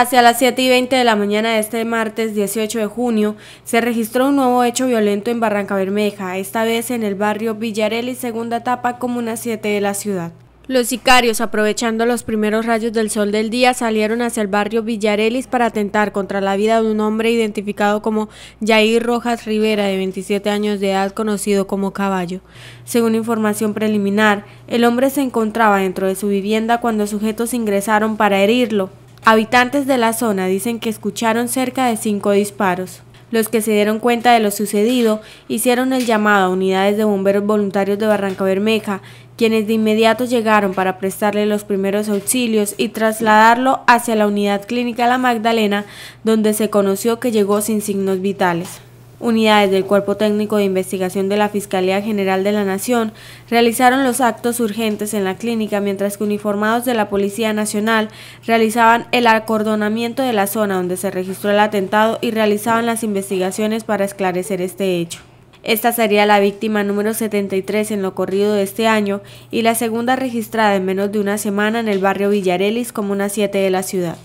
Hacia las 7 y 20 de la mañana de este martes 18 de junio se registró un nuevo hecho violento en Barranca Bermeja, esta vez en el barrio Villarelli, segunda etapa, comuna 7 de la ciudad. Los sicarios, aprovechando los primeros rayos del sol del día, salieron hacia el barrio Villarelis para atentar contra la vida de un hombre identificado como Yair Rojas Rivera, de 27 años de edad, conocido como Caballo. Según información preliminar, el hombre se encontraba dentro de su vivienda cuando sujetos ingresaron para herirlo. Habitantes de la zona dicen que escucharon cerca de cinco disparos. Los que se dieron cuenta de lo sucedido hicieron el llamado a unidades de bomberos voluntarios de Barranca Bermeja, quienes de inmediato llegaron para prestarle los primeros auxilios y trasladarlo hacia la unidad clínica La Magdalena, donde se conoció que llegó sin signos vitales. Unidades del Cuerpo Técnico de Investigación de la Fiscalía General de la Nación realizaron los actos urgentes en la clínica mientras que uniformados de la Policía Nacional realizaban el acordonamiento de la zona donde se registró el atentado y realizaban las investigaciones para esclarecer este hecho. Esta sería la víctima número 73 en lo corrido de este año y la segunda registrada en menos de una semana en el barrio Villarelis, Comuna 7 de la ciudad.